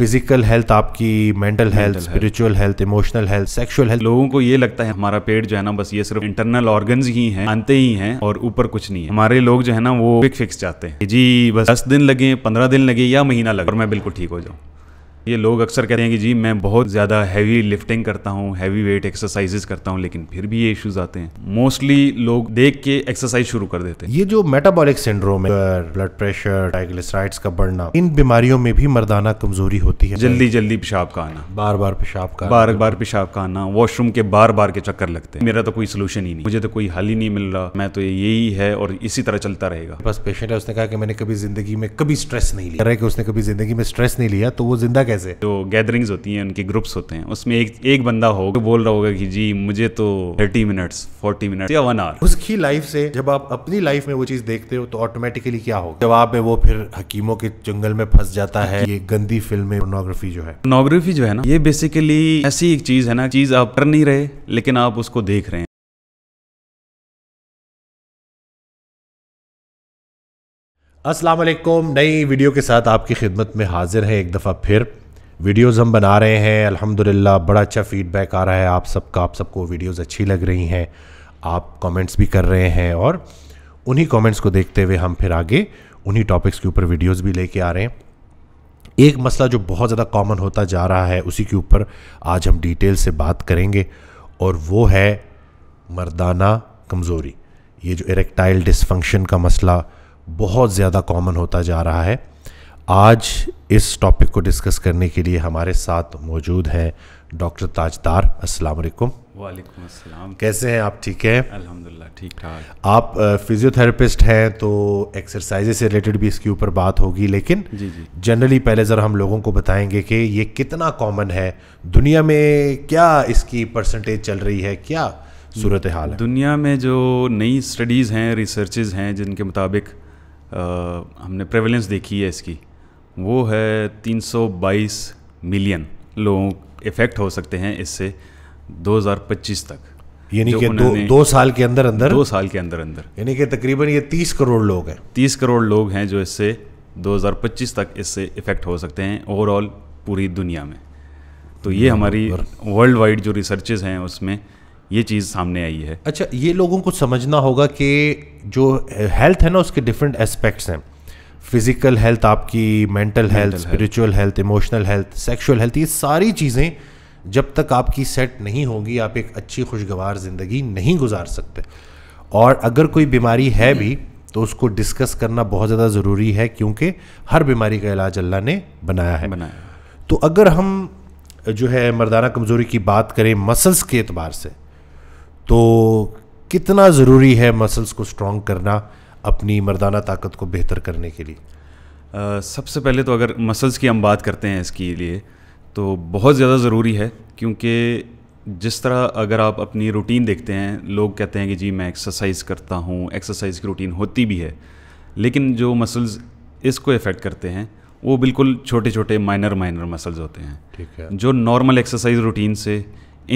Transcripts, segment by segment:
Physical health आपकी mental health spiritual health emotional health sexual health लोगों को ये लगता है हमारा पेट जो है ना बस ये सिर्फ इंटरनल ऑर्गन ही हैं आते ही हैं और ऊपर कुछ नहीं है हमारे लोग जो है ना वो फिक्स जाते हैं जी बस दस दिन लगे पंद्रह दिन लगे या महीना लगे और मैं बिल्कुल ठीक हो जाऊँ ये लोग अक्सर कहते हैं कि जी मैं बहुत ज़्यादा हैवी लिफ्टिंग करता हूँ हैवी वेट एक्सरसाइजेस करता हूँ लेकिन फिर भी ये इश्यूज आते हैं मोस्टली लोग देख के एक्सरसाइज शुरू कर देते हैं ये जो मेटाबॉलिक सिंड्रोम है ब्लड प्रेशर ट्राइग्लिसराइड्स का बढ़ना इन बीमारियों में भी मर्दाना कमजोरी होती है जल्दी जल्दी पेशाब का आना बार बार पेशाब का बार बार पेशाब का आना वॉशरूम के बार बार के चक्कर लगते हैं मेरा तो कोई सोल्यूशन ही नहीं मुझे तो कोई हल ही नहीं मिल रहा मैं तो यही है और इसी तरह चलता रहेगा बस पेशेंट है उसने कहा कि मैंने कभी जिंदगी में कभी स्ट्रेस नहीं लिया कि उसने कभी जिंदगी में स्ट्रेस नहीं लिया तो वो जिंदा कैसे जो गैदरिंग्स होती हैं उनके ग्रुप्स होते हैं उसमें एक एक बंदा हो होगा बोल रहा होगा कि जी मुझे तो थर्टी मिनट्स फोर्टी मिनट या वन आवर उसकी लाइफ से जब आप अपनी लाइफ में वो चीज देखते हो तो ऑटोमेटिकली क्या होगा जवाब में वो फिर हकीमों के जंगल में फंस जाता है ये गंदी फिल्म पोर्नोग्राफी जो है पोर्नोग्राफी जो है ना ये बेसिकली ऐसी एक चीज है ना चीज आप कर नहीं रहे लेकिन आप उसको देख रहे हैं असलम नई वीडियो के साथ आपकी खिदमत में हाजिर है एक दफ़ा फिर वीडियोस हम बना रहे हैं अल्हम्दुलिल्लाह बड़ा अच्छा फीडबैक आ रहा है आप सबका आप सबको वीडियोस अच्छी लग रही हैं आप कमेंट्स भी कर रहे हैं और उन्हीं कमेंट्स को देखते हुए हम फिर आगे उन्हीं टॉपिक्स के ऊपर वीडियोस भी लेके आ रहे हैं एक मसला जो बहुत ज़्यादा कॉमन होता जा रहा है उसी के ऊपर आज हम डिटेल से बात करेंगे और वो है मर्दाना कमज़ोरी ये जो इरेक्टाइल डिसफंक्शन का मसला बहुत ज़्यादा कॉमन होता जा रहा है आज इस टॉपिक को डिस्कस करने के लिए हमारे साथ मौजूद हैं डॉक्टर ताजदार अस्सलाम वालेकुम अस्सलाम कैसे हैं आप ठीक हैं अल्हम्दुलिल्लाह ठीक ठाक आप फिजियोथेरेपिस्ट हैं तो एक्सरसाइज से रिलेटेड भी इसके ऊपर बात होगी लेकिन जी जी जनरली पहले ज़रा हम लोगों को बताएंगे कि ये कितना कॉमन है दुनिया में क्या इसकी परसेंटेज चल रही है क्या सूरत हाल है दुनिया में जो नई स्टडीज़ हैं रिसर्चेज़ हैं जिनके मुताबिक आ, हमने प्रेवलेंस देखी है इसकी वो है 322 मिलियन लोग इफ़ेक्ट हो सकते हैं इससे 2025 तक यानी कि दो दो साल के अंदर अंदर दो साल के अंदर अंदर यानी कि तकरीबन ये 30 करोड़ लोग हैं 30 करोड़ लोग हैं जो इससे 2025 तक इससे इफ़ेक्ट हो सकते हैं ओवरऑल पूरी दुनिया में तो ये हम्म, हमारी वर्ल्ड वाइड जो रिसर्चेज हैं उसमें ये चीज़ सामने आई है अच्छा ये लोगों को समझना होगा कि जो हेल्थ है ना उसके डिफरेंट एस्पेक्ट्स हैं फिज़िकल हेल्थ आपकी mental health spiritual health emotional health sexual health ये सारी चीज़ें जब तक आपकी सेट नहीं होगी आप एक अच्छी खुशगवार ज़िंदगी नहीं गुजार सकते और अगर कोई बीमारी है भी तो उसको डिस्कस करना बहुत ज़्यादा ज़रूरी है क्योंकि हर बीमारी का इलाज अल्लाह ने बनाया है बनाया तो अगर हम जो है मर्दाना कमज़ोरी की बात करें मसल्स के अतबार से तो कितना ज़रूरी है मसल्स को स्ट्रॉन्ग करना अपनी मर्दाना ताकत को बेहतर करने के लिए आ, सबसे पहले तो अगर मसल्स की हम बात करते हैं इसके लिए तो बहुत ज़्यादा ज़रूरी है क्योंकि जिस तरह अगर आप अपनी रूटीन देखते हैं लोग कहते हैं कि जी मैं एक्सरसाइज करता हूँ एक्सरसाइज की रूटीन होती भी है लेकिन जो मसल्स इसको इफ़ेक्ट करते हैं वो बिल्कुल छोटे छोटे माइनर माइनर मसल्स होते हैं ठीक है जो नॉर्मल एक्सरसाइज रूटीन से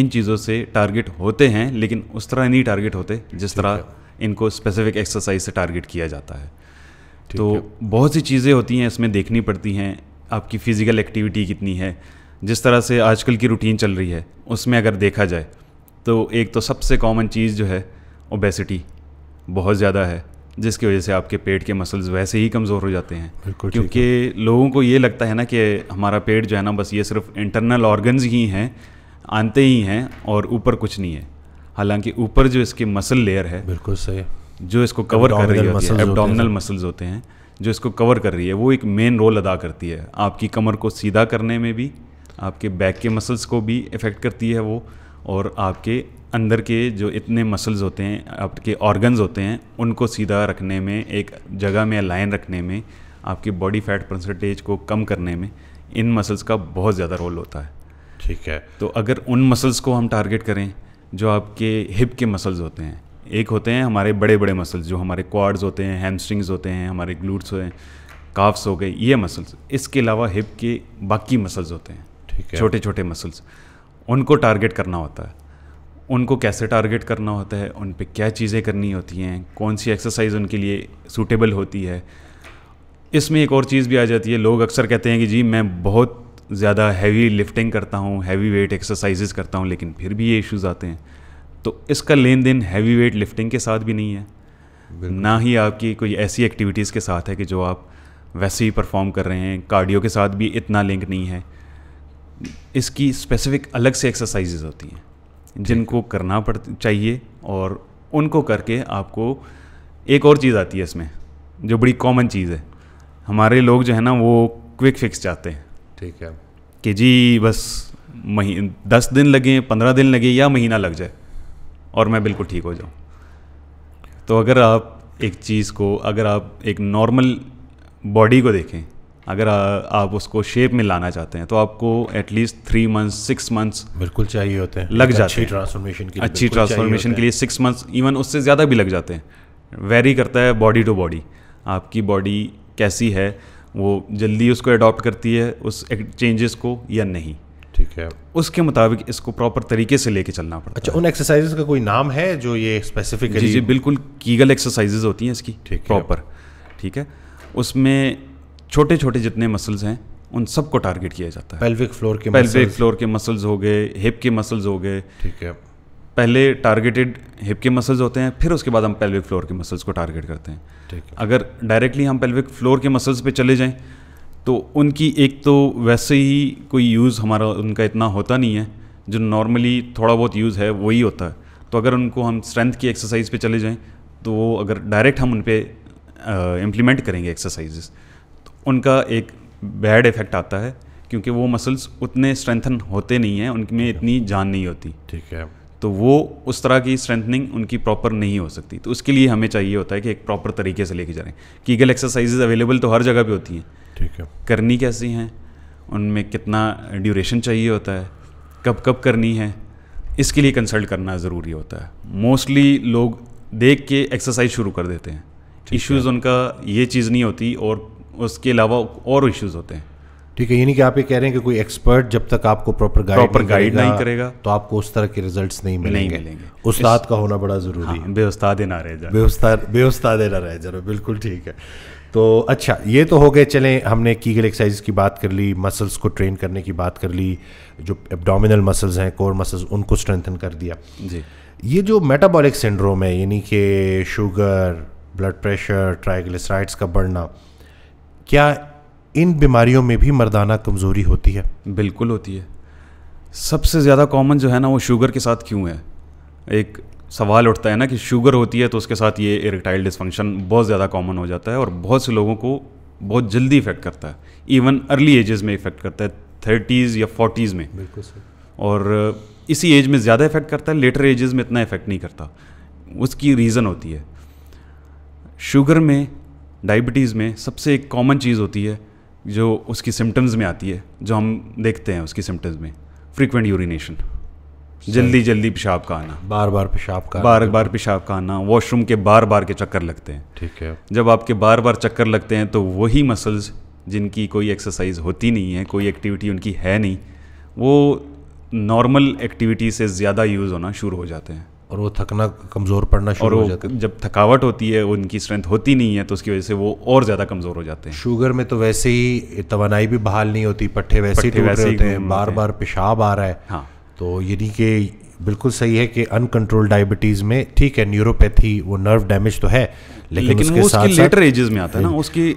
इन चीज़ों से टारगेट होते हैं लेकिन उस तरह नहीं टारगेट होते जिस तरह इनको स्पेसिफिक एक्सरसाइज से टारगेट किया जाता है तो बहुत सी चीज़ें होती हैं इसमें देखनी पड़ती हैं आपकी फ़िज़िकल एक्टिविटी कितनी है जिस तरह से आजकल की रूटीन चल रही है उसमें अगर देखा जाए तो एक तो सबसे कॉमन चीज़ जो है ओबेसिटी बहुत ज़्यादा है जिसकी वजह से आपके पेट के मसल्स वैसे ही कमज़ोर हो जाते हैं क्योंकि लोगों को ये लगता है ना कि हमारा पेट जो है ना बस ये सिर्फ इंटरनल ऑर्गन्स ही हैं आते ही हैं और ऊपर कुछ नहीं है हालांकि ऊपर जो इसके मसल लेयर है बिल्कुल सही जो इसको कवर कर रही है एबडोमिनल मसल्स होते हैं जो इसको कवर कर रही है वो एक मेन रोल अदा करती है आपकी कमर को सीधा करने में भी आपके बैक के मसल्स को भी इफ़ेक्ट करती है वो और आपके अंदर के जो इतने मसल्स होते हैं आपके ऑर्गन्स होते हैं उनको सीधा रखने में एक जगह में लाइन रखने में आपके बॉडी फैट परसेंटेज को कम करने में इन मसल्स का बहुत ज़्यादा रोल होता है ठीक है तो अगर उन मसल्स को हम टारगेट करें जो आपके हिप के मसल्स होते हैं एक होते हैं हमारे बड़े बड़े मसल्स जो हमारे क्वाड्स होते हैं हैमस्ट्रिंग्स होते हैं हमारे ग्लूट्स होते हैं काफ्स हो गए ये मसल्स इसके अलावा हिप के बाकी मसल्स होते हैं ठीक है छोटे छोटे मसल्स उनको टारगेट करना होता है उनको कैसे टारगेट करना होता है उन पर क्या चीज़ें करनी होती हैं कौन सी एक्सरसाइज उनके लिए सूटेबल होती है इसमें एक और चीज़ भी आ जाती है लोग अक्सर कहते हैं कि जी मैं बहुत ज़्यादा हैवी लिफ्टिंग करता हूँ हैवी वेट एक्सरसाइजेज करता हूँ लेकिन फिर भी ये इश्यूज़ आते हैं तो इसका लेन देन हैवी वेट लिफ्टिंग के साथ भी नहीं है ना ही आपकी कोई ऐसी एक्टिविटीज़ के साथ है कि जो आप वैसे ही परफॉर्म कर रहे हैं कार्डियो के साथ भी इतना लिंक नहीं है इसकी स्पेसिफिक अलग से एक्सरसाइजेज होती हैं जिनको करना पड़ चाहिए और उनको करके आपको एक और चीज़ आती है इसमें जो बड़ी कॉमन चीज़ है हमारे लोग जो है ना वो क्विक फिक्स चाहते हैं ठीक है कि जी बस मही दस दिन लगे पंद्रह दिन लगे या महीना लग जाए और मैं बिल्कुल ठीक हो जाऊँ तो अगर आप एक चीज़ को अगर आप एक नॉर्मल बॉडी को देखें अगर आ, आप उसको शेप में लाना चाहते हैं तो आपको at least three months six months बिल्कुल चाहिए होते हैं लग जाते हैं ट्रांसफॉर्मेशन के लिए अच्छी ट्रांसफॉर्मेशन के लिए सिक्स मंथ्स इवन उससे ज़्यादा भी लग जाते हैं वेरी करता है बॉडी टू बॉडी आपकी बॉडी कैसी है वो जल्दी उसको अडॉप्ट करती है उस चेंजेस को या नहीं ठीक है उसके मुताबिक इसको प्रॉपर तरीके से लेके चलना पड़ता अच्छा उन एक्सरसाइजेज का कोई नाम है जो ये स्पेसिफिक जी जी बिल्कुल कीगल एक्सरसाइजेज होती हैं इसकी ठीक प्रॉपर ठीक है उसमें छोटे छोटे जितने मसल्स हैं उन सबको टारगेट किया जाता है पेल्विक फ्लोर के पेल्विक फ्लोर के मसल्स हो गए हिप के मसल्स हो गए ठीक है पहले टारगेटेड हिप के मसल्स होते हैं फिर उसके बाद हम पेल्विक फ्लोर के मसल्स को टारगेट करते हैं ठीक अगर डायरेक्टली हम पेल्विक फ्लोर के मसल्स पे चले जाएं तो उनकी एक तो वैसे ही कोई यूज़ हमारा उनका इतना होता नहीं है जो नॉर्मली थोड़ा बहुत यूज़ है वही होता है तो अगर उनको हम स्ट्रेंथ की एक्सरसाइज पे चले जाएं तो वो अगर डायरेक्ट हम उन पर इम्प्लीमेंट करेंगे एक्सरसाइजेस तो उनका एक बैड इफेक्ट आता है क्योंकि वो मसल्स उतने स्ट्रेंथन होते नहीं हैं उनमें इतनी जान नहीं होती ठीक है तो वो उस तरह की स्ट्रेंथनिंग उनकी प्रॉपर नहीं हो सकती तो उसके लिए हमें चाहिए होता है कि एक प्रॉपर तरीके से लेके जा रहे हैं कीगल एक्सरसाइजेज अवेलेबल तो हर जगह पे होती हैं ठीक है करनी कैसी हैं उनमें कितना ड्यूरेशन चाहिए होता है कब कब करनी है इसके लिए कंसल्ट करना ज़रूरी होता है मोस्टली लोग देख के एक्सरसाइज शुरू कर देते हैं इश्यूज़ उनका ये चीज़ नहीं होती और उसके अलावा और इश्यूज़ होते हैं ठीक है यानी कि आप ये कह रहे हैं कि कोई एक्सपर्ट जब तक आपको प्रॉपर गाइड प्रॉपर गाइड नहीं करेगा तो आपको उस तरह के रिजल्ट्स नहीं मिलेंगे नहीं मिलेंगे उस्ताद का होना बड़ा ज़रूरी हाँ, है बेउस्ताद ना रहे जरा बेउस्ताद बेउस्ताद ना बिल्कुल ठीक है तो अच्छा ये तो हो गए चलें हमने कीगल एक्सरसाइज की बात कर ली मसल्स को ट्रेन करने की बात कर ली जो एबडामिनल मसल्स हैं कोर मसल्स उनको स्ट्रेंथन कर दिया जी ये जो मेटाबॉलिक सिंड्रोम है यानी कि शुगर ब्लड प्रेशर ट्राइग्लिसराइड्स का बढ़ना क्या इन बीमारियों में भी मर्दाना कमज़ोरी होती है बिल्कुल होती है सबसे ज़्यादा कॉमन जो है ना वो शुगर के साथ क्यों है एक सवाल उठता है ना कि शुगर होती है तो उसके साथ ये इरेक्टाइल डिसफंक्शन बहुत ज़्यादा कॉमन हो जाता है और बहुत से लोगों को बहुत जल्दी इफेक्ट करता है इवन अर्ली एजेस में इफेक्ट करता है थर्टीज़ या फोर्टीज़ में बिल्कुल और इसी एज में ज़्यादा इफेक्ट करता है लेटर एजेस में इतना इफेक्ट नहीं करता उसकी रीज़न होती है शुगर में डायबिटीज़ में सबसे एक कॉमन चीज़ होती है जो उसकी सिम्टम्स में आती है जो हम देखते हैं उसकी सिम्टम्स में फ्रिक्वेंट यूरिनेशन जल्दी जल्दी पेशाब का आना बार बार पेशाब का बार बार पेशाब का आना वॉशरूम के बार बार के चक्कर लगते हैं ठीक है जब आपके बार बार चक्कर लगते हैं तो वही मसल्स जिनकी कोई एक्सरसाइज होती नहीं है कोई एक्टिविटी उनकी है नहीं वो नॉर्मल एक्टिविटी से ज़्यादा यूज़ होना शुरू हो जाते हैं और वो थकना कमज़ोर पड़ना शुरू हो जाता है जब थकावट होती है उनकी स्ट्रेंथ होती नहीं है तो उसकी वजह से वो और ज़्यादा कमज़ोर हो जाते हैं शुगर में तो वैसे ही तोानाई भी बहाल नहीं होती पट्टे वैसे ही रहे होते हैं बार बार पेशाब आ रहा है हाँ। तो यदि कि बिल्कुल सही है कि अनकंट्रोल डायबिटीज में ठीक है न्यूरोपैथी वो नर्व डैमेज तो है लेकिन, लेकिन उसके वो साथ लेटर एजेस में आता है ना हाँ। उसकी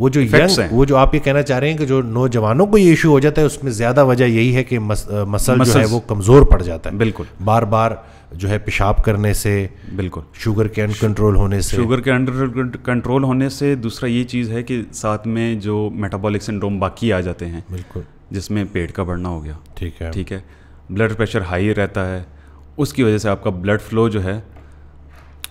वो जो यंग वो जो आप ये कहना चाह रहे हैं कि जो नौजवानों को ये इशू हो जाता है उसमें ज़्यादा वजह यही है कि मस, मसल जो है वो कमज़ोर पड़ जाता है बिल्कुल बार बार जो है पेशाब करने से बिल्कुल शुगर के अंडर कंट्रोल होने से शुगर के अंडर कंट्रोल होने से दूसरा ये चीज़ है कि साथ में जो मेटाबॉलिक सिंड्रोम बाकी आ जाते हैं बिल्कुल जिसमें पेट का बढ़ना हो गया ठीक है ठीक है ब्लड प्रेशर हाई रहता है उसकी वजह से आपका ब्लड फ्लो जो है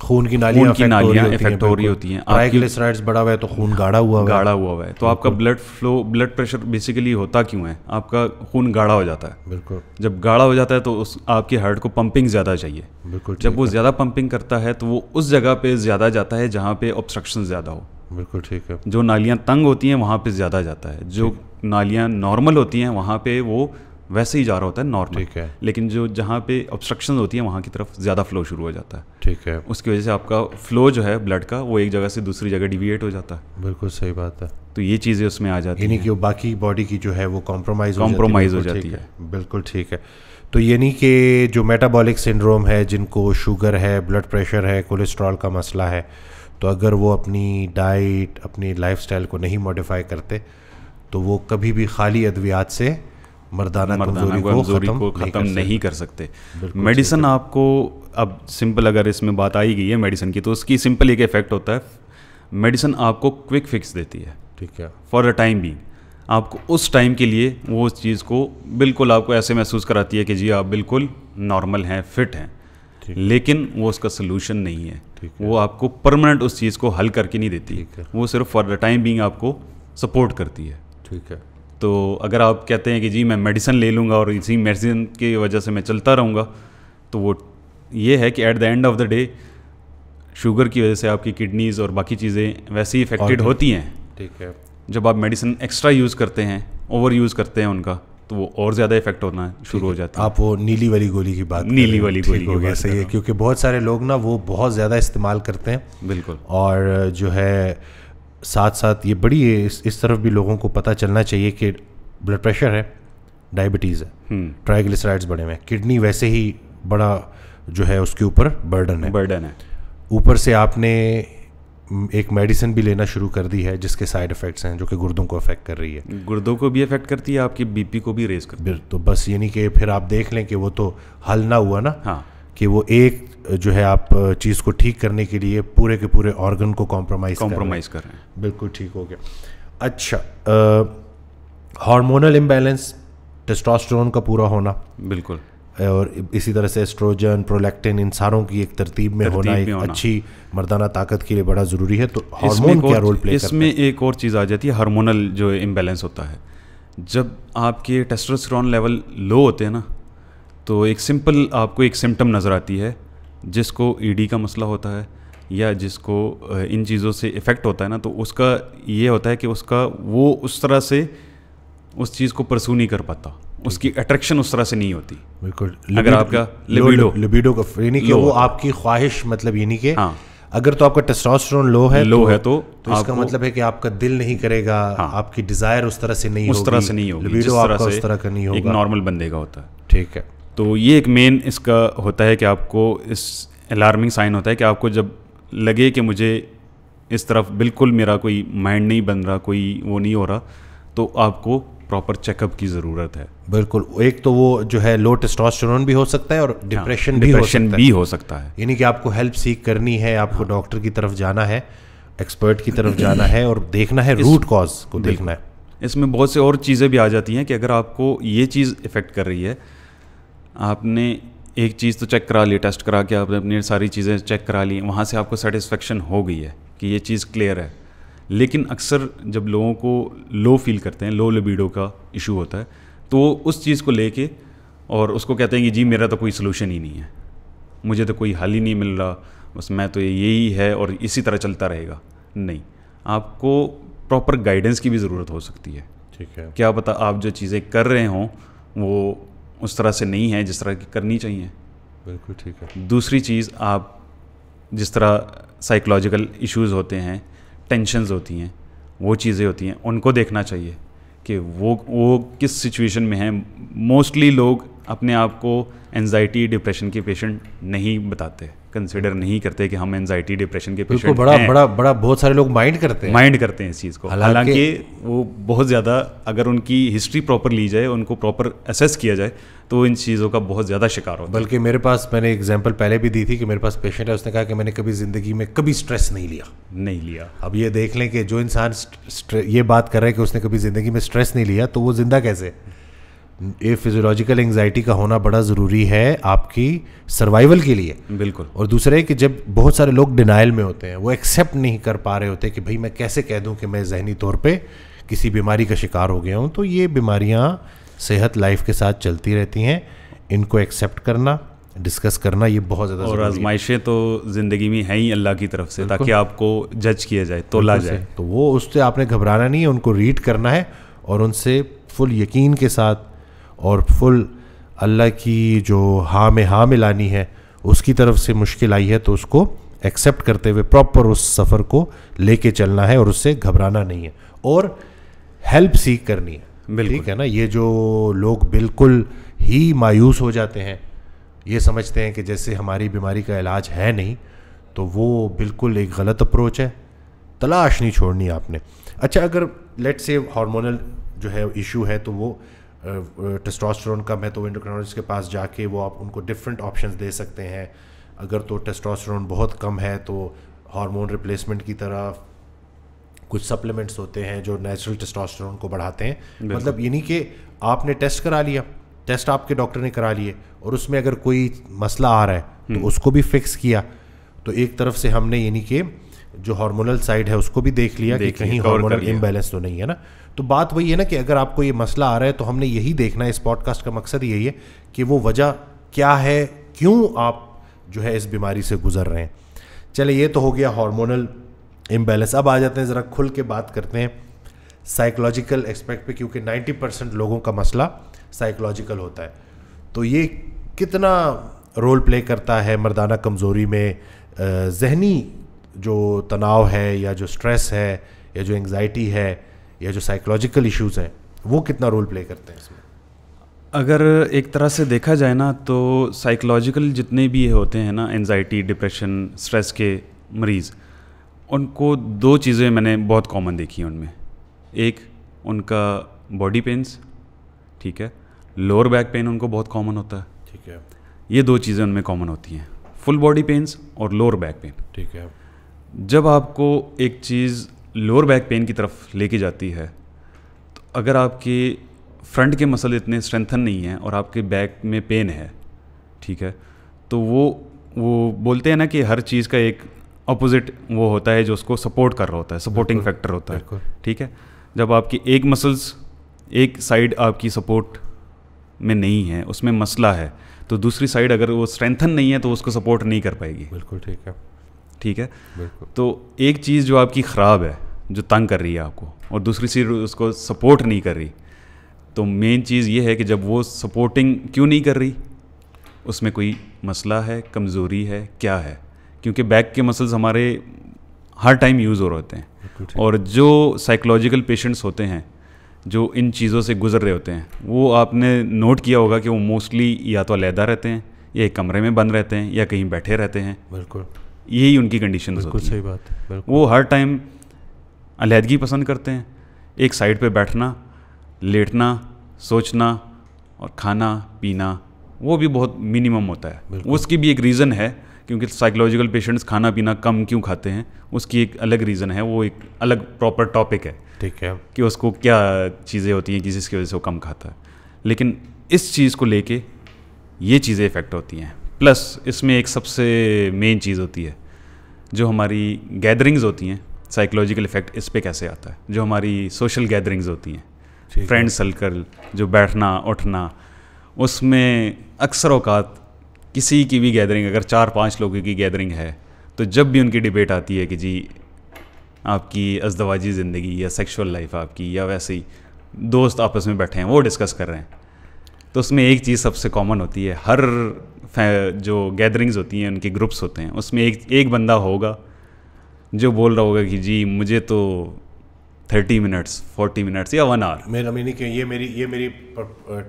खून की नालियां खून की नालियां इफेक्ट हो रही होती हैं ट्राइग्लिसराइड्स बढ़ा हुआ है तो खून गाढ़ा हुआ है गाढ़ा हुआ है तो आपका blood flow blood pressure basically होता क्यों है आपका खून गाढ़ा हो जाता है बिल्कुल जब गाढ़ा हो जाता है तो उस आपके हार्ट को पंपिंग ज़्यादा चाहिए बिल्कुल जब वो ज़्यादा पंपिंग करता है तो वो उस जगह पे ज़्यादा जाता है जहाँ पे ऑब्स्ट्रक्शन ज़्यादा हो बिल्कुल ठीक है जो नालियाँ तंग होती हैं वहाँ पे ज़्यादा जाता है जो नालियाँ नॉर्मल होती हैं वहाँ पे वो वैसे ही जा रहा होता है नॉर्मल ठीक है लेकिन जो जहाँ पे ऑब्स्ट्रक्शन होती है वहाँ की तरफ ज़्यादा फ्लो शुरू हो जाता है ठीक है उसकी वजह से आपका फ्लो जो है ब्लड का वो एक जगह से दूसरी जगह डिविएट हो जाता है बिल्कुल सही बात है तो ये चीज़ें उसमें आ जाती यानी कि वो बाकी बॉडी की जो है वो कॉम्प्रोमाइज कॉम्प्रोमाइज हो जाती है बिल्कुल ठीक है तो ये नहीं कि जो मेटाबॉलिक सिंड्रोम है जिनको शुगर है ब्लड प्रेशर है कोलेस्ट्रॉल का मसला है तो अगर वो अपनी डाइट अपनी लाइफस्टाइल को नहीं मॉडिफाई करते तो वो कभी भी खाली अद्वियात से मर्दाना, मर्दाना कमजोरी को ख़त्म नहीं कर सकते मेडिसन आपको अब सिंपल अगर इसमें बात आई गई है मेडिसन की तो उसकी सिंपल एक इफेक्ट होता है मेडिसन आपको क्विक फिक्स देती है ठीक है फॉर अ टाइम बींग आपको उस टाइम के लिए वो उस चीज़ को बिल्कुल आपको ऐसे महसूस कराती है कि जी आप बिल्कुल नॉर्मल हैं फिट हैं लेकिन वो उसका सोल्यूशन नहीं है वो आपको परमानेंट उस चीज़ को हल करके नहीं देती वो सिर्फ फॉर द टाइम बींग आपको सपोर्ट करती है ठीक है तो अगर आप कहते हैं कि जी मैं मेडिसिन ले लूँगा और इसी मेडिसिन की वजह से मैं चलता रहूँगा तो वो ये है कि at the end of the day sugar की वजह से आपकी किडनीज़ और बाकी चीज़ें वैसे ही इफेक्टेड होती हैं ठीक है जब आप मेडिसिन एक्स्ट्रा यूज़ करते हैं ओवर यूज़ करते हैं उनका तो वो और ज़्यादा इफेक्ट होना शुरू हो जाता है आप वो नीली वाली गोली की बात नीली वाली गोली हो गया सही है क्योंकि बहुत सारे लोग ना वो बहुत ज़्यादा इस्तेमाल करते हैं बिल्कुल और जो है साथ साथ ये बड़ी इस इस तरफ भी लोगों को पता चलना चाहिए कि ब्लड प्रेशर है डायबिटीज़ है ट्राइग्लिसराइड्स हम्म। हुए हैं किडनी वैसे ही बड़ा जो है उसके ऊपर बर्डन है बर्डन है ऊपर से आपने एक मेडिसिन भी लेना शुरू कर दी है जिसके साइड इफ़ेक्ट्स हैं जो कि गुर्दों को अफेक्ट कर रही है गुर्दों को भी अफेक्ट करती है आपकी बीपी को भी रेज कर तो बस यानी कि फिर आप देख लें कि वो तो हल ना हुआ ना हाँ कि वो एक जो है आप चीज़ को ठीक करने के लिए पूरे के पूरे ऑर्गन को कॉम्प्रोमाइज कॉम्प्रोमाइज कर रहे हैं बिल्कुल ठीक हो गया अच्छा हार्मोनल इम्बेलेंस टेस्टोस्टेरोन का पूरा होना बिल्कुल और इसी तरह से एस्ट्रोजन प्रोलैक्टिन इन सारों की एक तरतीब में होना एक होना। अच्छी मर्दाना ताकत के लिए बड़ा ज़रूरी है तो हार्मोन क्या रोल प्ले इसमें एक और चीज़ आ जाती है हार्मोनल जो इम्बेलेंस होता है जब आपके टेस्टोस्टेरोन लेवल लो होते हैं ना तो एक सिंपल आपको एक सिम्टम नज़र आती है जिसको ईडी e का मसला होता है या जिसको इन चीज़ों से इफ़ेक्ट होता है ना तो उसका ये होता है कि उसका वो उस तरह से उस चीज़ को परसू नहीं कर पाता उसकी अट्रैक्शन उस तरह से नहीं होती बिल्कुल अगर आपका लिबिडो लिबिडो का यानी कि वो आपकी ख्वाहिश मतलब यानी कि हाँ अगर तो आपका टेस्टोस्टेरोन लो है लो तो, है तो, तो इसका मतलब है कि आपका दिल नहीं करेगा हाँ, आपकी डिजायर उस तरह से नहीं उस तरह से नहीं होगी उस तरह का नहीं होगा एक नॉर्मल बंदे का होता है ठीक है तो ये एक मेन इसका होता है कि आपको इस अलार्मिंग साइन होता है कि आपको जब लगे कि मुझे इस तरफ बिल्कुल मेरा कोई माइंड नहीं बन रहा कोई वो नहीं हो रहा तो आपको प्रॉपर चेकअप की ज़रूरत है बिल्कुल एक तो वो जो है लो टेस्टोस्टेरोन भी हो सकता है और डिप्रेशन हाँ, भी, डिप्रेशन हो भी हो सकता है यानी कि आपको हेल्प सीख करनी है आपको हाँ, डॉक्टर की तरफ जाना है एक्सपर्ट की तरफ जाना है और देखना है रूट कॉज को देखना है इसमें बहुत से और चीज़ें भी आ जाती हैं कि अगर आपको ये चीज़ इफ़ेक्ट कर रही है आपने एक चीज़ तो चेक करा ली टेस्ट करा के आपने अपनी सारी चीज़ें चेक करा ली वहाँ से आपको सेटिस्फेक्शन हो गई है कि ये चीज़ क्लियर है लेकिन अक्सर जब लोगों को लो फील करते हैं लो लिबिडो का इशू होता है तो वो उस चीज़ को लेके और उसको कहते हैं कि जी मेरा तो कोई सलूशन ही नहीं है मुझे तो कोई हल ही नहीं मिल रहा बस मैं तो यही है और इसी तरह चलता रहेगा नहीं आपको प्रॉपर गाइडेंस की भी ज़रूरत हो सकती है ठीक है क्या पता आप जो चीज़ें कर रहे हों वो उस तरह से नहीं है जिस तरह की करनी चाहिए बिल्कुल ठीक है दूसरी चीज़ आप जिस तरह साइकोलॉजिकल इश्यूज़ होते हैं टेंशनस होती हैं वो चीज़ें होती हैं उनको देखना चाहिए कि वो वो किस सिचुएशन में हैं मोस्टली लोग अपने आप को एनजाइटी डिप्रेशन के पेशेंट नहीं बताते कंसिडर नहीं करते कि हम एनजाइटी डिप्रेशन के पेशेंट बड़ा बड़ा बड़ा बहुत सारे लोग माइंड करते हैं माइंड करते हैं इस चीज़ को हालांकि वो बहुत ज़्यादा अगर उनकी हिस्ट्री प्रॉपर ली जाए उनको प्रॉपर असेस किया जाए तो इन चीज़ों का बहुत ज़्यादा शिकार हो बल्कि मेरे पास मैंने एग्जाम्पल पहले भी दी थी कि मेरे पास पेशेंट है उसने कहा कि मैंने कभी ज़िंदगी में कभी स्ट्रेस नहीं लिया नहीं लिया अब ये देख लें कि जो इंसान ये बात कर रहा है कि उसने कभी ज़िंदगी में स्ट्रेस नहीं लिया तो वो ज़िंदा कैसे ये फिजियोलॉजिकल एंगजाइटी का होना बड़ा ज़रूरी है आपकी सर्वाइवल के लिए बिल्कुल और दूसरा है कि जब बहुत सारे लोग डिनाइल में होते हैं वो एक्सेप्ट नहीं कर पा रहे होते कि भाई मैं कैसे कह दूं कि मैं जहनी तौर पे किसी बीमारी का शिकार हो गया हूं तो ये बीमारियां सेहत लाइफ के साथ चलती रहती हैं इनको एक्सेप्ट करना डिस्कस करना ये बहुत ज़्यादा और आजमाइशें तो ज़िंदगी में हैं ही अल्लाह की तरफ से ताकि आपको जज किया जाए तोला जाए तो वो उससे आपने घबराना नहीं है उनको रीड करना है और उनसे फुल यकीन के साथ और फुल अल्लाह की जो हाँ में हाँ मिलानी है उसकी तरफ से मुश्किल आई है तो उसको एक्सेप्ट करते हुए प्रॉपर उस सफ़र को लेके चलना है और उससे घबराना नहीं है और हेल्प सीख करनी है ठीक है ना ये जो लोग बिल्कुल ही मायूस हो जाते हैं ये समझते हैं कि जैसे हमारी बीमारी का इलाज है नहीं तो वो बिल्कुल एक गलत अप्रोच है तलाश नहीं छोड़नी आपने अच्छा अगर लेट से हार्मोनल जो है इशू है तो वो टेस्टोस्टेरोन कम है तो इंडोक्रोनोलॉजिस्ट के पास जाके वो आप उनको डिफरेंट ऑप्शंस दे सकते हैं अगर तो टेस्टोस्टेरोन बहुत कम है तो हार्मोन रिप्लेसमेंट की तरह कुछ सप्लीमेंट्स होते हैं जो नेचुरल टेस्टोस्टेरोन को बढ़ाते हैं मतलब यानी कि आपने टेस्ट करा लिया टेस्ट आपके डॉक्टर ने करा लिए और उसमें अगर कोई मसला आ रहा है तो हम्म। उसको भी फिक्स किया तो एक तरफ से हमने यानी कि जो हार्मोनल साइड है उसको भी देख लिया देख कि कहीं हार्मोनल इम्बेलेंस तो नहीं है ना तो बात वही है ना कि अगर आपको ये मसला आ रहा है तो हमने यही देखना है इस पॉडकास्ट का मकसद यही है कि वो वजह क्या है क्यों आप जो है इस बीमारी से गुजर रहे हैं चले ये तो हो गया हार्मोनल इम्बेलेंस अब आ जाते हैं ज़रा खुल के बात करते हैं साइकोलॉजिकल एक्सपेक्ट पे क्योंकि 90 परसेंट लोगों का मसला साइकोलॉजिकल होता है तो ये कितना रोल प्ले करता है मर्दाना कमज़ोरी में जहनी जो तनाव है या जो स्ट्रेस है या जो एंग्जाइटी है या जो साइकोलॉजिकल इश्यूज हैं वो कितना रोल प्ले करते हैं इसमें अगर एक तरह से देखा जाए ना तो साइकोलॉजिकल जितने भी होते हैं ना एनजाइटी डिप्रेशन स्ट्रेस के मरीज़ उनको दो चीज़ें मैंने बहुत कॉमन देखी हैं उनमें एक उनका बॉडी पेंस ठीक है लोअर बैक पेन उनको बहुत कॉमन होता है ठीक है ये दो चीज़ें उनमें कॉमन होती हैं फुल बॉडी पेन्स और लोअर बैक पेन ठीक है जब आपको एक चीज़ लोअर बैक पेन की तरफ लेके जाती है तो अगर आपके फ्रंट के मसल इतने स्ट्रेंथन नहीं हैं और आपके बैक में पेन है ठीक है तो वो वो बोलते हैं ना कि हर चीज़ का एक अपोजिट वो होता है जो उसको सपोर्ट कर रहा होता है सपोर्टिंग फैक्टर होता है ठीक है जब आपकी एक मसल्स एक साइड आपकी सपोर्ट में नहीं है उसमें मसला है तो दूसरी साइड अगर वो स्ट्रेंथन नहीं है तो उसको सपोर्ट नहीं कर पाएगी बिल्कुल ठीक है ठीक है तो एक चीज़ जो आपकी ख़राब है जो तंग कर रही है आपको और दूसरी चीज़ उसको सपोर्ट नहीं कर रही तो मेन चीज़ ये है कि जब वो सपोर्टिंग क्यों नहीं कर रही उसमें कोई मसला है कमज़ोरी है क्या है क्योंकि बैक के मसल्स हमारे हर टाइम यूज़ हो रहे होते हैं और जो साइकोलॉजिकल पेशेंट्स होते हैं जो इन चीज़ों से गुजर रहे होते हैं वो आपने नोट किया होगा कि वो मोस्टली या तो अलीहदा रहते हैं या एक कमरे में बंद रहते हैं या कहीं बैठे रहते हैं बिल्कुल यही उनकी कंडीशन होती सही बात है वो हर टाइम अलहदगी पसंद करते हैं एक साइड पे बैठना लेटना सोचना और खाना पीना वो भी बहुत मिनिमम होता है उसकी भी एक रीज़न है क्योंकि साइकोलॉजिकल पेशेंट्स खाना पीना कम क्यों खाते हैं उसकी एक अलग रीज़न है वो एक अलग प्रॉपर टॉपिक है ठीक है कि उसको क्या चीज़ें होती हैं कि जिसकी वजह से वो कम खाता है लेकिन इस चीज़ को लेके ये चीज़ें इफ़ेक्ट होती हैं प्लस इसमें एक सबसे मेन चीज़ होती है जो हमारी गैदरिंग्स होती हैं साइकोलॉजिकल इफेक्ट इस पर कैसे आता है जो हमारी सोशल गैदरिंग्स होती हैं फ्रेंड सर्कल जो बैठना उठना उसमें अक्सर अवकात किसी की भी गैदरिंग अगर चार पाँच लोगों की गैदरिंग है तो जब भी उनकी डिबेट आती है कि जी आपकी अजदवाजी ज़िंदगी या सेक्सुअल लाइफ आपकी या वैसे ही दोस्त आपस में बैठे हैं वो डिस्कस कर रहे हैं तो उसमें एक चीज़ सबसे कॉमन होती है हर जो गैदरिंग्स होती हैं उनके ग्रुप्स होते हैं उसमें एक एक बंदा होगा जो बोल रहा होगा कि जी मुझे तो थर्टी मिनट्स फोर्टी मिनट्स या वन आवर मेरा मीनिंग ये मेरी ये मेरी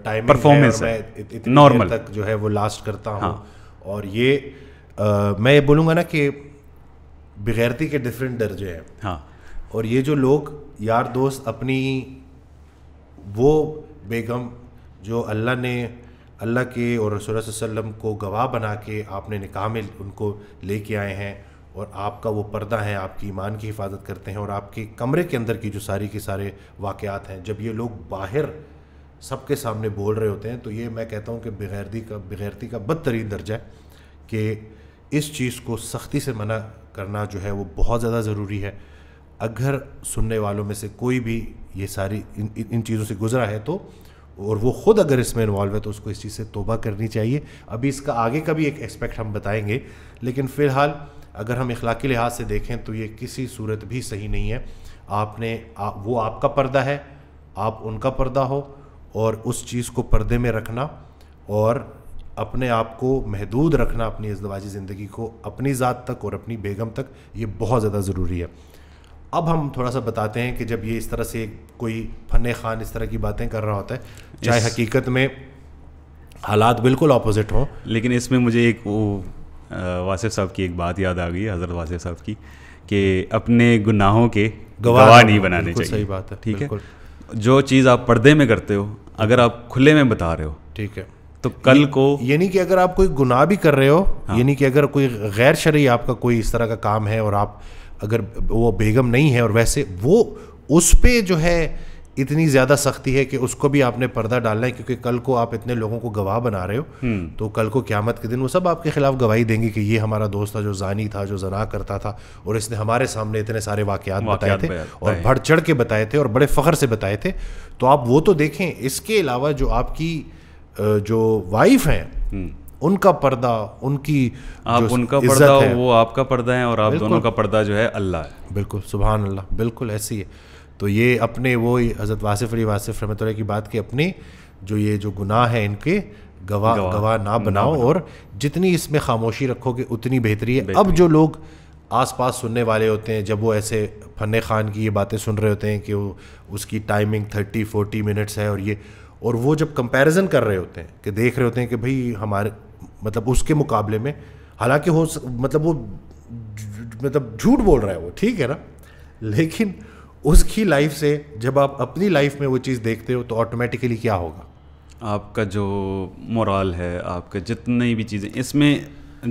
टाइम परफॉर्मेंस है, है नॉर्मल तक जो है वो लास्ट करता हूँ हाँ। और ये आ, मैं ये बोलूँगा ना कि बगैरती के डिफरेंट दर्जे हैं हाँ और ये जो लोग यार दोस्त अपनी वो बेगम जो अल्लाह ने अल्लाह के और रसूल वसम को गवाह बना के आपने निकाह में उनको के आए हैं और आपका वो पर्दा है आपकी ईमान की हिफाजत करते हैं और आपके कमरे के अंदर की जो सारी के सारे वाक़ात हैं जब ये लोग बाहर सबके सामने बोल रहे होते हैं तो ये मैं कहता हूँ कि बगैरती का बगैरती का बदतरीन दर्जा है कि इस चीज़ को सख्ती से मना करना जो है वो बहुत ज़्यादा ज़रूरी है अगर सुनने वालों में से कोई भी ये सारी इन इन चीज़ों से गुजरा है तो और वो खुद अगर इसमें इन्वॉल्व है तो उसको इस चीज़ से तोबा करनी चाहिए अभी इसका आगे का भी एक एस्पेक्ट हम बताएंगे लेकिन फ़िलहाल अगर हम इखलाक़ी लिहाज से देखें तो ये किसी सूरत भी सही नहीं है आपने आ, वो आपका पर्दा है आप उनका पर्दा हो और उस चीज़ को पर्दे में रखना और अपने आप को महदूद रखना अपनी इजदवाजी ज़िंदगी को अपनी ज़ात तक और अपनी बेगम तक ये बहुत ज़्यादा ज़रूरी है अब हम थोड़ा सा बताते हैं कि जब ये इस तरह से कोई फन खान इस तरह की बातें कर रहा होता है चाहे हकीकत में हालात बिल्कुल अपोजिट हों लेकिन इसमें मुझे एक वो वासिफ साहब की एक बात याद आ गई हज़रत वासिफ साहब की कि अपने गुनाहों के गवाह नहीं बनाने चाहिए सही बात है ठीक है जो चीज़ आप पर्दे में करते हो अगर आप खुले में बता रहे हो ठीक है तो कल को यानी कि अगर आप कोई गुनाह भी कर रहे हो हाँ। यानी कि अगर कोई गैर शर्य आपका कोई इस तरह का काम है और आप अगर वो बेगम नहीं है और वैसे वो उस पर जो है इतनी ज़्यादा सख्ती है कि उसको भी आपने पर्दा डालना है क्योंकि कल को आप इतने लोगों को गवाह बना रहे हो हम्म। तो कल को क्यामत के दिन वो सब आपके खिलाफ गवाही देंगे कि ये हमारा दोस्त था जो जानी था जो जना करता था और इसने हमारे सामने इतने सारे वाकयात बताए थे और बढ़ चढ़ के बताए थे और बड़े फ़ख्र से बताए थे तो आप वो तो देखें इसके अलावा जो आपकी जो वाइफ हैं हम्म। उनका पर्दा उनकी आप उनका पर्दा है, वो आपका पर्दा है और आप दोनों का पर्दा जो है अल्लाह है बिल्कुल सुबह अल्लाह बिल्कुल ऐसी है तो ये अपने वो हज़रत वासिफ अली वासिफ रमत की बात की अपनी जो ये जो गुनाह है इनके गवाह गवाह गवा ना बनाओ और जितनी इसमें खामोशी रखोगे उतनी बेहतरी है अब जो लोग आसपास सुनने वाले होते हैं जब वो ऐसे फन खान की ये बातें सुन रहे होते हैं कि वो उसकी टाइमिंग थर्टी फोर्टी मिनट्स है और ये और वो जब कंपैरिजन कर रहे होते हैं कि देख रहे होते हैं कि भाई हमारे मतलब उसके मुकाबले में हालांकि हो मतलब वो मतलब झूठ बोल रहा है वो ठीक है ना लेकिन उसकी लाइफ से जब आप अपनी लाइफ में वो चीज़ देखते हो तो ऑटोमेटिकली क्या होगा आपका जो मोरल है आपके जितनी भी चीज़ें इसमें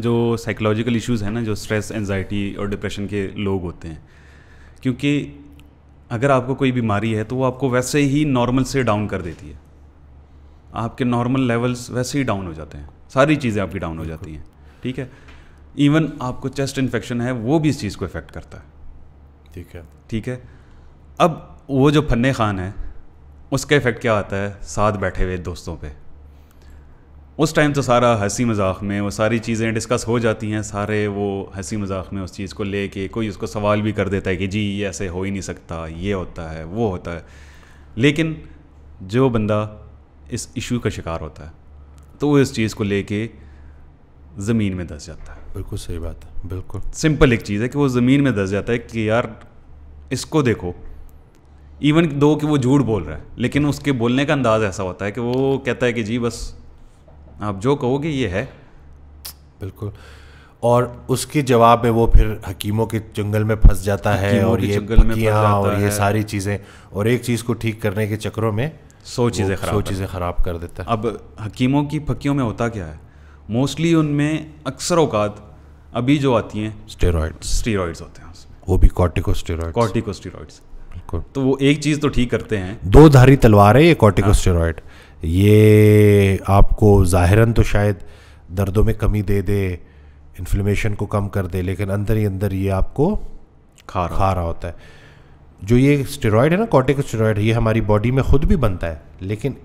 जो साइकोलॉजिकल इश्यूज हैं ना जो स्ट्रेस एनजाइटी और डिप्रेशन के लोग होते हैं क्योंकि अगर आपको कोई बीमारी है तो वो आपको वैसे ही नॉर्मल से डाउन कर देती है आपके नॉर्मल लेवल्स वैसे ही डाउन हो जाते हैं सारी चीज़ें आपकी डाउन हो जाती हैं ठीक है इवन आपको चेस्ट इन्फेक्शन है वो भी इस चीज़ को इफ़ेक्ट करता है ठीक है ठीक है अब वो जो फन्ने खान है उसका इफ़ेक्ट क्या आता है साथ बैठे हुए दोस्तों पे उस टाइम तो सारा हंसी मजाक में वो सारी चीज़ें डिस्कस हो जाती हैं सारे वो हंसी मजाक में उस चीज़ को लेके कोई उसको सवाल भी कर देता है कि जी ये ऐसे हो ही नहीं सकता ये होता है वो होता है लेकिन जो बंदा इस इशू का शिकार होता है तो वो इस चीज़ को लेके ज़मीन में धस जाता है बिल्कुल सही बात है बिल्कुल सिंपल एक चीज़ है कि वो ज़मीन में धस जाता है कि यार इसको देखो इवन दो कि वो झूठ बोल रहा है लेकिन उसके बोलने का अंदाज़ ऐसा होता है कि वो कहता है कि जी बस आप जो कहोगे ये है बिल्कुल और उसके जवाब में वो फिर हकीमों के जंगल में फंस जाता है और ये जंगल में और ये सारी चीज़ें और एक चीज़ को ठीक करने के चक्रों में सौ चीज़ें खराब सौ चीज़ें ख़राब कर देता है अब हकीमों की फकीयों में होता क्या है मोस्टली उनमें अक्सर अवकात अभी जो आती हैं स्टेरॉइड्स स्टेरॉइड्स होते हैं उसमें वो भी कॉर्टिकोस्टेरॉइड कॉटिको बिल्कुल तो वो एक चीज़ तो ठीक करते हैं दो धारी तलवार है ये स्टेरॉयड हाँ। ये आपको ज़ाहरा तो शायद दर्दों में कमी दे दे इन्फ्लेमेशन को कम कर दे लेकिन अंदर ही अंदर ये आपको खा खा रहा होता है जो ये स्टेरॉयड है ना कॉटिक स्टेरॉयड ये हमारी बॉडी में खुद भी बनता है लेकिन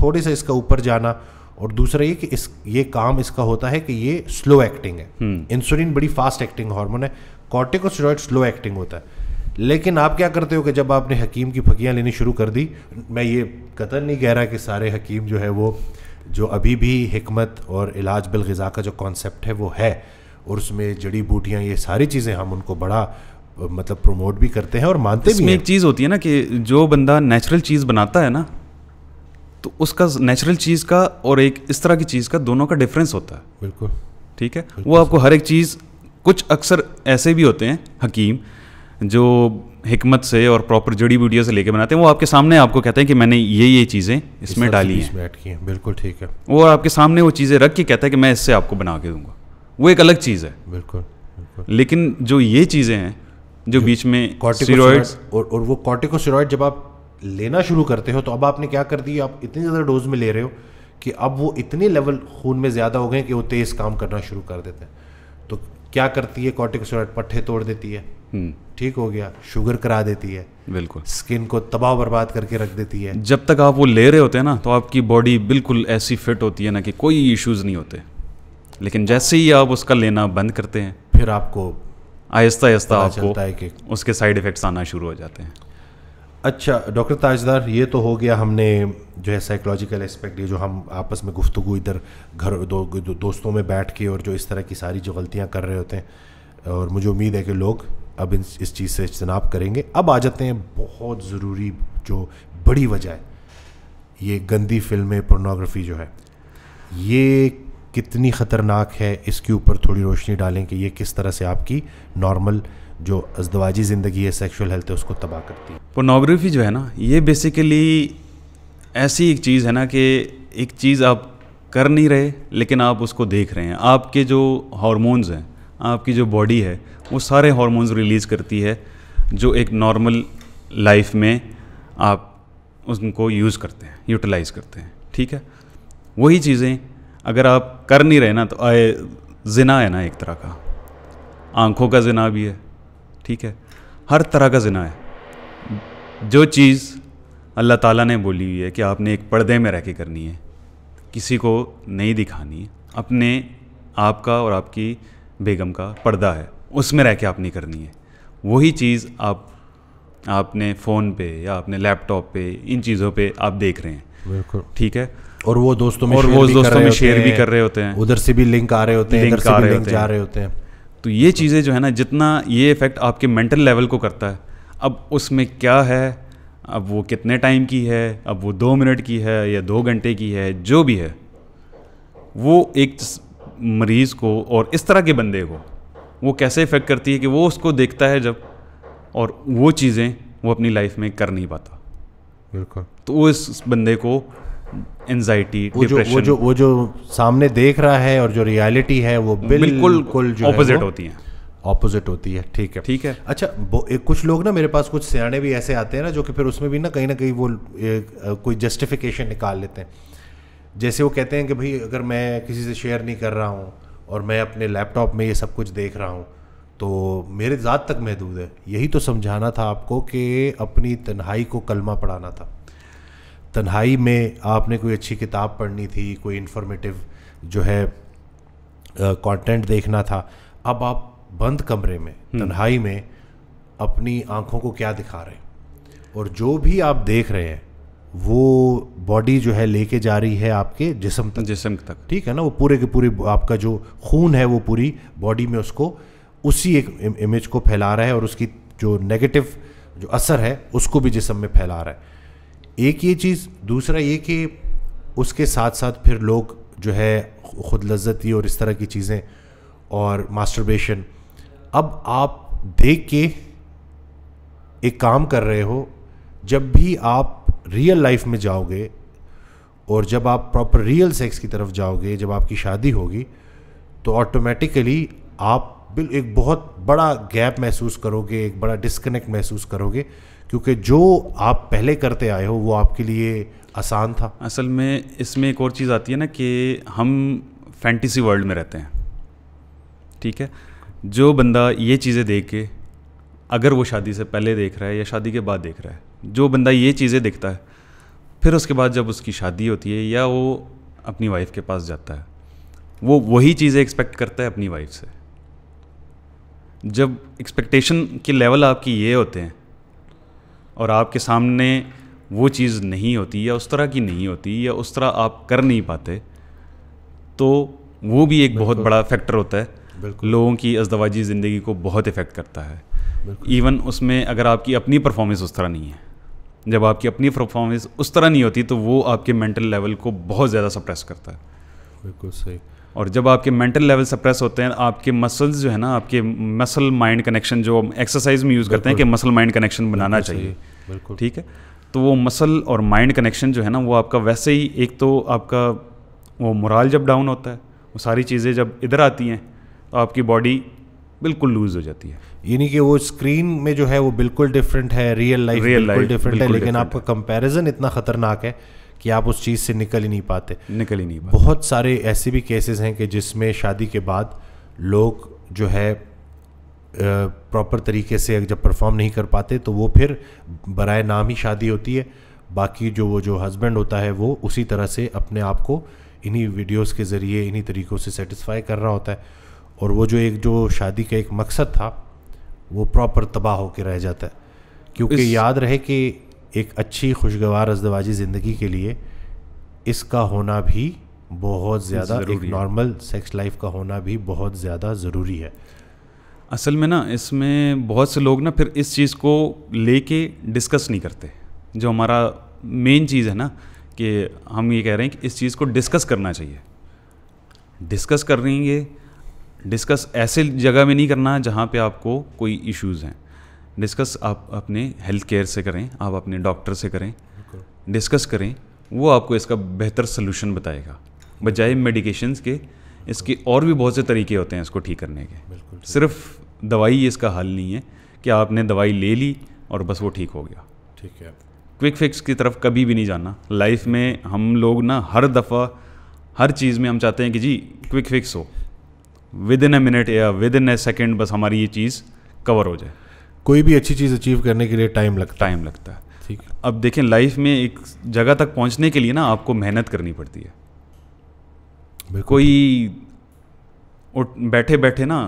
थोड़े से इसका ऊपर जाना और दूसरा ये कि इस ये काम इसका होता है कि ये स्लो एक्टिंग है इंसुलिन हम्म। बड़ी फास्ट एक्टिंग हार्मोन है स्टेरॉयड स्लो एक्टिंग होता है लेकिन आप क्या करते हो कि जब आपने हकीम की फकियाँ लेनी शुरू कर दी मैं ये कतर नहीं कह रहा कि सारे हकीम जो है वो जो अभी भी हमत और इलाज बिलगज़ा का जो कॉन्सेप्ट है वो है और उसमें जड़ी बूटियाँ ये सारी चीज़ें हम उनको बड़ा मतलब प्रमोट भी करते हैं और मानते भी हैं एक चीज़ होती है ना कि जो बंदा नेचुरल चीज़ बनाता है ना तो उसका नेचुरल चीज़ का और एक इस तरह की चीज़ का दोनों का डिफरेंस होता है बिल्कुल ठीक है वो आपको हर एक चीज़ कुछ अक्सर ऐसे भी होते हैं हकीम जो हिकमत से और प्रॉपर जड़ी बूटियों से लेके बनाते हैं वो आपके सामने आपको कहते हैं कि मैंने ये ये चीज़ें इसमें इस डाली हैं हैं बिल्कुल ठीक है वो आपके सामने वो चीज़ें रख के कहता है कि मैं इससे आपको बना के दूंगा वो एक अलग चीज़ है बिल्कुल, बिल्कुल। लेकिन जो ये चीज़ें हैं जो बीच में कॉर्टिकोस्टेरॉइड और, और वो कॉर्टिकोस्टेरॉइड जब आप लेना शुरू करते हो तो अब आपने क्या कर दिया आप इतनी ज़्यादा डोज में ले रहे हो कि अब वो इतने लेवल खून में ज़्यादा हो गए कि वो तेज़ काम करना शुरू कर देते हैं तो क्या करती है कॉर्टिकोस्टेरॉइड पट्टे तोड़ देती है हम्म। ठीक हो गया शुगर करा देती है बिल्कुल स्किन को तबाह बर्बाद करके रख देती है जब तक आप वो ले रहे होते हैं ना तो आपकी बॉडी बिल्कुल ऐसी फिट होती है ना कि कोई इश्यूज़ नहीं होते लेकिन जैसे ही आप उसका लेना बंद करते हैं फिर आपको आहिस्ता आहिस्ता आपको उसके साइड इफ़ेक्ट्स आना शुरू हो जाते हैं अच्छा डॉक्टर ताजदार ये तो हो गया हमने जो है साइकोलॉजिकल एस्पेक्ट ये जो हम आपस में गुफ्तु इधर घर दो, दो, दोस्तों में बैठ के और जो इस तरह की सारी जो गलतियाँ कर रहे होते हैं और मुझे उम्मीद है कि लोग अब इस इस चीज़ से इजनाब करेंगे अब आ जाते हैं बहुत ज़रूरी जो बड़ी वजह है ये गंदी फिल्में पोर्नोग्राफी जो है ये कितनी ख़तरनाक है इसके ऊपर थोड़ी रोशनी डालें कि ये किस तरह से आपकी नॉर्मल जो अजदवाजी ज़िंदगी है सेक्शुअल हेल्थ है उसको तबाह करती है पोर्नोग्राफी जो है ना ये बेसिकली ऐसी एक चीज़ है ना कि एक चीज़ आप कर नहीं रहे लेकिन आप उसको देख रहे हैं आपके जो हारमोनस हैं आपकी जो बॉडी है वो सारे हारमोनस रिलीज़ करती है जो एक नॉर्मल लाइफ में आप उनको यूज़ करते हैं यूटिलाइज़ करते हैं ठीक है वही चीज़ें अगर आप कर नहीं रहे ना तो आए जिना है ना एक तरह का आँखों का जिना भी है ठीक है हर तरह का जिना है जो चीज़ अल्लाह ताला ने बोली हुई है कि आपने एक पर्दे में रह के करनी है किसी को नहीं दिखानी अपने आपका और आपकी बेगम का पर्दा है उसमें रह के आप नहीं करनी है वही चीज़ आप आपने फ़ोन पे या आपने लैपटॉप पे इन चीज़ों पे आप देख रहे हैं बिल्कुल ठीक है और वो दोस्तों में और वो दोस्तों में शेयर भी कर रहे होते हैं उधर से भी लिंक आ रहे होते हैं लिंक आ रहे होते जा रहे होते हैं तो ये चीज़ें जो है ना जितना ये इफ़ेक्ट आपके मेंटल लेवल को करता है अब उसमें क्या है अब वो कितने टाइम की है अब वो दो मिनट की है या दो घंटे की है जो भी है वो एक मरीज़ को और इस तरह के बंदे को वो कैसे इफ़ेक्ट करती है कि वो उसको देखता है जब और वो चीज़ें वो अपनी लाइफ में कर नहीं पाता बिल्कुल तो वो इस बंदे को एनजाइटी वो जो वो जो वो जो सामने देख रहा है और जो रियलिटी है वो बिल्कुल ऑपोजिट होती है ऑपोजिट होती है ठीक है ठीक है अच्छा एक कुछ लोग ना मेरे पास कुछ सियाने भी ऐसे आते हैं ना जो कि फिर उसमें भी ना कहीं ना कहीं वो कोई जस्टिफिकेशन निकाल लेते हैं जैसे वो कहते हैं कि भाई अगर मैं किसी से शेयर नहीं कर रहा हूँ और मैं अपने लैपटॉप में ये सब कुछ देख रहा हूँ तो मेरे ज़ात तक महदूद है यही तो समझाना था आपको कि अपनी तन्हाई को कलमा पढ़ाना था तन्हाई में आपने कोई अच्छी किताब पढ़नी थी कोई इन्फॉर्मेटिव जो है कंटेंट देखना था अब आप बंद कमरे में हम्म। तन्हाई में अपनी आंखों को क्या दिखा रहे हैं और जो भी आप देख रहे हैं वो बॉडी जो है लेके जा रही है आपके जिसम तक जिसम तक ठीक है ना वो पूरे के पूरे आपका जो खून है वो पूरी बॉडी में उसको उसी एक इमेज को फैला रहा है और उसकी जो नेगेटिव जो असर है उसको भी जिसम में फैला रहा है एक ये चीज़ दूसरा ये कि उसके साथ साथ फिर लोग जो है ख़ुद लज्जती और इस तरह की चीज़ें और मास्टरबेशन अब आप देख के एक काम कर रहे हो जब भी आप रियल लाइफ में जाओगे और जब आप प्रॉपर रियल सेक्स की तरफ जाओगे जब आपकी शादी होगी तो ऑटोमेटिकली आप बिल एक बहुत बड़ा गैप महसूस करोगे एक बड़ा डिस्कनेक्ट महसूस करोगे क्योंकि जो आप पहले करते आए हो वो आपके लिए आसान था असल में इसमें एक और चीज़ आती है ना कि हम फैंटेसी वर्ल्ड में रहते हैं ठीक है जो बंदा ये चीज़ें देख के अगर वो शादी से पहले देख रहा है या शादी के बाद देख रहा है जो बंदा ये चीज़ें देखता है फिर उसके बाद जब उसकी शादी होती है या वो अपनी वाइफ के पास जाता है वो वही चीज़ें एक्सपेक्ट करता है अपनी वाइफ से जब एक्सपेक्टेशन के लेवल आपकी ये होते हैं और आपके सामने वो चीज़ नहीं होती या उस तरह की नहीं होती या उस तरह आप कर नहीं पाते तो वो भी एक बहुत बड़ा फैक्टर होता है लोगों की अजदवाजी ज़िंदगी को बहुत इफ़ेक्ट करता है इवन उसमें अगर आपकी अपनी परफॉर्मेंस उस तरह नहीं है जब आपकी अपनी परफॉर्मेंस उस तरह नहीं होती तो वो आपके मेंटल लेवल को बहुत ज़्यादा सप्रेस करता है बिल्कुल सही और जब आपके मेंटल लेवल सप्रेस होते हैं आपके मसल्स जो है ना आपके मसल माइंड कनेक्शन जो एक्सरसाइज में यूज़ करते हैं कि मसल माइंड कनेक्शन बनाना चाहिए बिल्कुल ठीक है तो वो मसल और माइंड कनेक्शन जो है ना वो आपका वैसे ही एक तो आपका वो मुराल जब डाउन होता है वो सारी चीज़ें जब इधर आती हैं तो आपकी बॉडी बिल्कुल लूज हो जाती है यानी कि वो स्क्रीन में जो है वो बिल्कुल डिफरेंट है real life real life different है लेकिन आपका कंपैरिजन इतना खतरनाक है कि आप उस चीज़ से निकल ही नहीं पाते निकल ही नहीं पाते बहुत सारे ऐसे भी केसेस हैं कि जिसमें शादी के बाद लोग जो है प्रॉपर तरीके से जब परफॉर्म नहीं कर पाते तो वो फिर बरए नाम ही शादी होती है बाकी जो वो जो हस्बैंड होता है वो उसी तरह से अपने आप को इन्हीं वीडियोस के ज़रिए इन्हीं तरीक़ों से सेटिस्फाई कर रहा होता है और वो जो एक जो शादी का एक मकसद था वो प्रॉपर तबाह होकर रह जाता है क्योंकि याद रहे कि एक अच्छी खुशगवार अजदवाजी ज़िंदगी के लिए इसका होना भी बहुत ज़्यादा एक नॉर्मल सेक्स लाइफ का होना भी बहुत ज़्यादा ज़रूरी है असल में ना इसमें बहुत से लोग ना फिर इस चीज़ को लेके डिस्कस नहीं करते जो हमारा मेन चीज़ है ना कि हम ये कह रहे हैं कि इस चीज़ को डिस्कस करना चाहिए डिस्कस करेंगे डिस्कस ऐसे जगह में नहीं करना जहाँ पे आपको कोई इश्यूज़ हैं डिस्कस आप अपने हेल्थ केयर से करें आप अपने डॉक्टर से करें डिस्कस करें वो आपको इसका बेहतर सोल्यूशन बताएगा बजाय मेडिकेशंस के इसके और भी बहुत से तरीके होते हैं इसको ठीक करने के सिर्फ दवाई इसका हल नहीं है कि आपने दवाई ले ली और बस वो ठीक हो गया ठीक है क्विक फिक्स की तरफ कभी भी नहीं जाना लाइफ में हम लोग ना हर दफ़ा हर चीज़ में हम चाहते हैं कि जी क्विक फिक्स हो विद इन अ मिनट या विद इन अ सेकेंड बस हमारी ये चीज़ कवर हो जाए कोई भी अच्छी चीज़ अचीव करने के लिए टाइम लगता टाइम लगता है ठीक अब देखें लाइफ में एक जगह तक पहुंचने के लिए ना आपको मेहनत करनी पड़ती है कोई उठ बैठे बैठे ना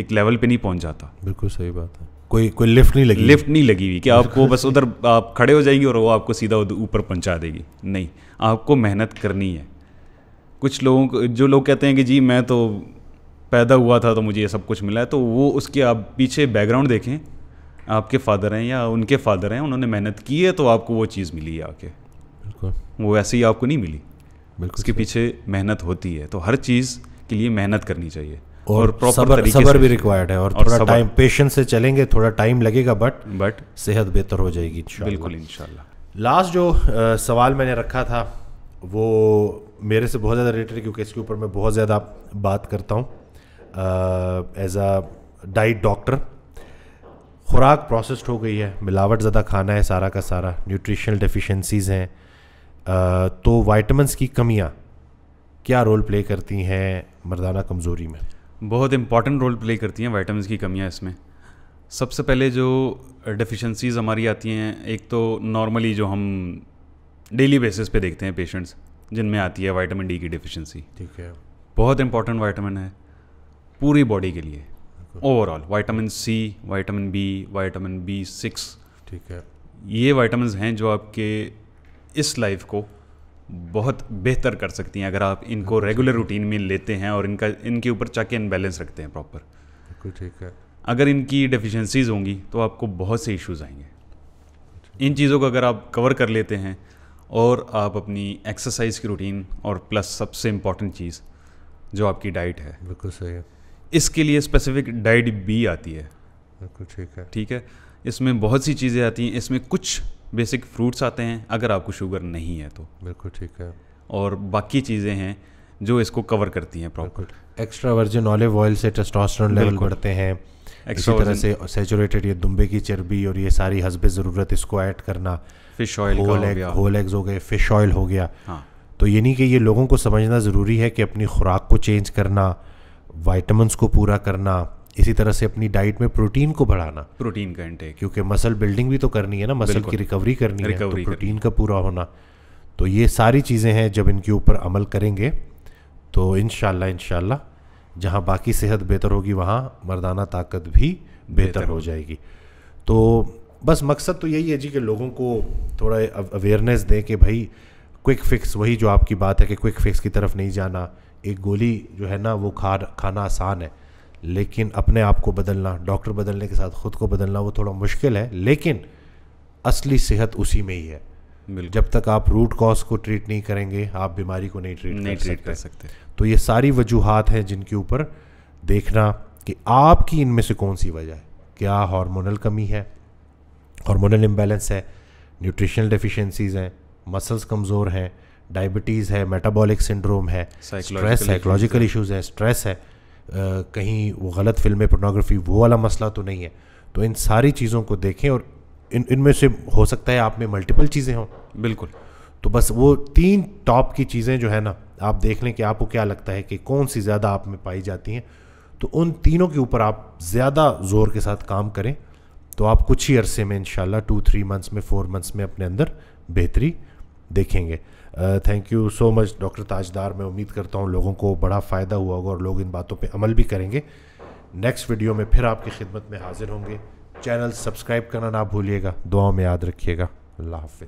एक लेवल पे नहीं पहुंच जाता बिल्कुल सही बात है कोई कोई लिफ्ट नहीं लगी लिफ्ट नहीं लगी हुई कि आपको बस उधर आप खड़े हो जाएंगे और वो आपको सीधा ऊपर पहुंचा देगी नहीं आपको मेहनत करनी है कुछ लोगों को जो लोग कहते हैं कि जी मैं तो पैदा हुआ था तो मुझे ये सब कुछ मिला है तो वो उसके आप पीछे बैकग्राउंड देखें आपके फादर हैं या उनके फादर हैं उन्होंने मेहनत की है तो आपको वो चीज़ मिली है आके बिल्कुल वो ऐसे ही आपको नहीं मिली बिल्कुल उसके पीछे मेहनत होती है तो हर चीज़ के लिए मेहनत करनी चाहिए और प्रॉपर सबर भी रिक्वायर्ड है और, और थोड़ा टाइम पेशेंस से चलेंगे थोड़ा टाइम लगेगा बट बट सेहत बेहतर हो जाएगी बिल्कुल इन लास्ट जो आ, सवाल मैंने रखा था वो मेरे से बहुत ज़्यादा रिलेटेड क्योंकि इसके ऊपर मैं बहुत ज़्यादा बात करता हूँ एज अ डाइट डॉक्टर खुराक प्रोसेस्ड हो गई है मिलावट ज़्यादा खाना है सारा का सारा न्यूट्रिशनल डिफिशेंसीज़ हैं तो वाइटमिनस की कमियाँ क्या रोल प्ले करती हैं मर्दाना कमज़ोरी में बहुत इंपॉर्टेंट रोल प्ले करती हैं वाइटमिन की कमियाँ इसमें सबसे पहले जो डिफिशेंसीज़ हमारी आती हैं एक तो नॉर्मली जो हम डेली बेसिस पे देखते हैं पेशेंट्स जिनमें आती है वाइटामिन डी की डिफिशेंसी ठीक है बहुत इंपॉर्टेंट वाइटामिन है पूरी बॉडी के लिए overall vitamin C vitamin B vitamin B six ठीक है ये वाइटामिन हैं जो आपके इस लाइफ को बहुत बेहतर कर सकती हैं अगर आप इनको रेगुलर रूटीन में लेते हैं और इनका इनके ऊपर चक एंड बैलेंस रखते हैं प्रॉपर बिल्कुल ठीक है अगर इनकी डेफिशिएंसीज होंगी तो आपको बहुत से इश्यूज आएंगे अच्छा। इन चीज़ों को अगर आप कवर कर लेते हैं और आप अपनी एक्सरसाइज की रूटीन और प्लस सबसे इम्पॉर्टेंट चीज़ जो आपकी डाइट है बिल्कुल सही है इसके लिए स्पेसिफिक डाइट बी आती है बिल्कुल ठीक है ठीक है इसमें बहुत सी चीज़ें आती हैं इसमें कुछ बेसिक फ्रूट्स आते हैं अगर आपको शुगर नहीं है तो बिल्कुल ठीक है और बाकी चीज़ें हैं जो इसको कवर करती हैं proper extra virgin olive oil से टेस्टोस्टेरोन लेवल बढ़ते हैं इसी तरह से सेचुरेटेड ये दुम्बे की चर्बी और ये सारी हसब ज़रूरत इसको ऐड करना fish oil whole egg whole eggs हो गए फिश ऑयल हो गया हाँ। तो ये नहीं कि ये लोगों को समझना ज़रूरी है कि अपनी खुराक को चेंज करना वाइटमिनस को पूरा करना इसी तरह से अपनी डाइट में प्रोटीन को बढ़ाना प्रोटीन का इंटेक क्योंकि मसल बिल्डिंग भी तो करनी है ना मसल की रिकवरी करनी रिकवरी है तो प्रोटीन का पूरा होना तो ये सारी चीज़ें हैं जब इनके ऊपर अमल करेंगे तो इन शाला जहाँ बाकी सेहत बेहतर होगी वहाँ मर्दाना ताकत भी बेहतर हो जाएगी तो बस मकसद तो यही है जी कि लोगों को थोड़ा अवेयरनेस दें कि भाई क्विक फिक्स वही जो आपकी बात है कि क्विक फिक्स की तरफ नहीं जाना एक गोली जो है ना वो खा खाना आसान है लेकिन अपने आप को बदलना डॉक्टर बदलने के साथ ख़ुद को बदलना वो थोड़ा मुश्किल है लेकिन असली सेहत उसी में ही है जब तक आप रूट कॉज को ट्रीट नहीं करेंगे आप बीमारी को नहीं ट्रीट नहीं कर ट्रीट कर सकते तो ये सारी वजूहत हैं जिनके ऊपर देखना कि आपकी इनमें से कौन सी वजह है क्या हार्मोनल कमी है हार्मोनल इम्बेलेंस है न्यूट्रिशनल डेफिशिएंसीज हैं मसल्स कमज़ोर हैं डायबिटीज़ है मेटाबॉलिक सिंड्रोम है स्ट्रेस है साइकोलॉजिकल इश्यूज़ है स्ट्रेस है कहीं वो गलत फिल्में पोर्नोग्राफी वो वाला मसला तो नहीं है तो इन सारी चीज़ों को देखें और इन इनमें से हो सकता है आप में मल्टीपल चीज़ें हों बिल्कुल तो बस वो तीन टॉप की चीज़ें जो है ना आप देख लें कि आपको क्या लगता है कि कौन सी ज़्यादा आप में पाई जाती हैं तो उन तीनों के ऊपर आप ज़्यादा ज़ोर के साथ काम करें तो आप कुछ ही अरसे में इन टू थ्री मंथ्स में फोर मंथ्स में अपने अंदर बेहतरी देखेंगे thank you so much doctor Tajdar मैं उम्मीद करता हूँ लोगों को बड़ा फ़ायदा हुआ होगा और लोग इन बातों पर अमल भी करेंगे नेक्स्ट वीडियो में फिर आपकी खिदमत में हाजिर होंगे चैनल सब्सक्राइब करना ना भूलिएगा दुआओं में याद रखिएगा अल्लाह हाफ